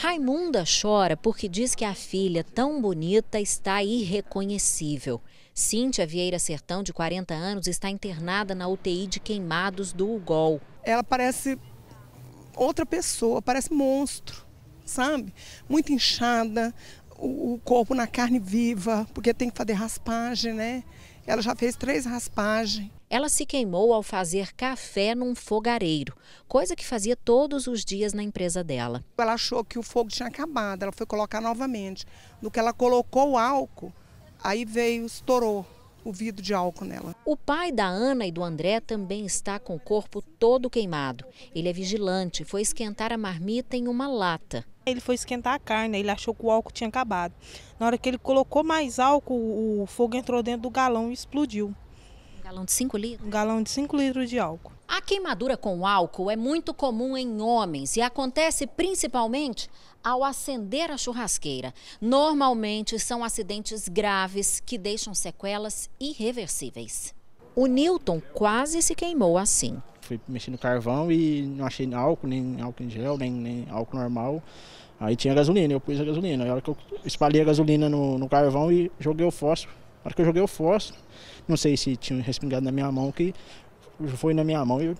Raimunda chora porque diz que a filha tão bonita está irreconhecível. Cíntia Vieira Sertão, de 40 anos, está internada na UTI de queimados do UGOL. Ela parece outra pessoa, parece monstro, sabe? Muito inchada, o corpo na carne viva, porque tem que fazer raspagem, né? Ela já fez três raspagens. Ela se queimou ao fazer café num fogareiro, coisa que fazia todos os dias na empresa dela. Ela achou que o fogo tinha acabado, ela foi colocar novamente. No que ela colocou o álcool, aí veio, estourou o vidro de álcool nela. O pai da Ana e do André também está com o corpo todo queimado. Ele é vigilante, foi esquentar a marmita em uma lata. Ele foi esquentar a carne, ele achou que o álcool tinha acabado. Na hora que ele colocou mais álcool, o fogo entrou dentro do galão e explodiu. Galão de 5 litros? Um galão de 5 litros de álcool. A queimadura com álcool é muito comum em homens e acontece principalmente ao acender a churrasqueira. Normalmente são acidentes graves que deixam sequelas irreversíveis. O Newton quase se queimou assim. Fui mexendo no carvão e não achei álcool, nem álcool em gel, nem, nem álcool normal. Aí tinha gasolina, eu pus a gasolina. Na hora que eu espalhei a gasolina no, no carvão e joguei o fósforo, na hora que eu joguei o fósforo, não sei se tinha respingado na minha mão, que foi na minha mão e eu,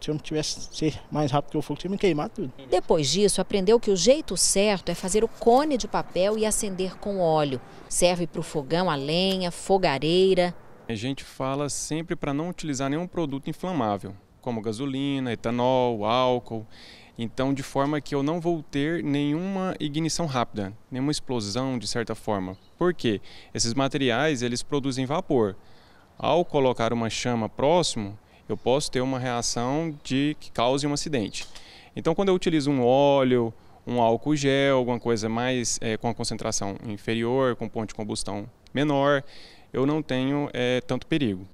se eu não tivesse ser mais rápido que o fogo, tinha me queimado tudo. Depois disso, aprendeu que o jeito certo é fazer o cone de papel e acender com óleo. Serve para o fogão a lenha, fogareira. A gente fala sempre para não utilizar nenhum produto inflamável, como gasolina, etanol, álcool. Então, de forma que eu não vou ter nenhuma ignição rápida, nenhuma explosão de certa forma. Por quê? Esses materiais, eles produzem vapor. Ao colocar uma chama próximo, eu posso ter uma reação de que cause um acidente. Então, quando eu utilizo um óleo, um álcool gel, alguma coisa mais é, com a concentração inferior, com ponto de combustão menor, eu não tenho é, tanto perigo.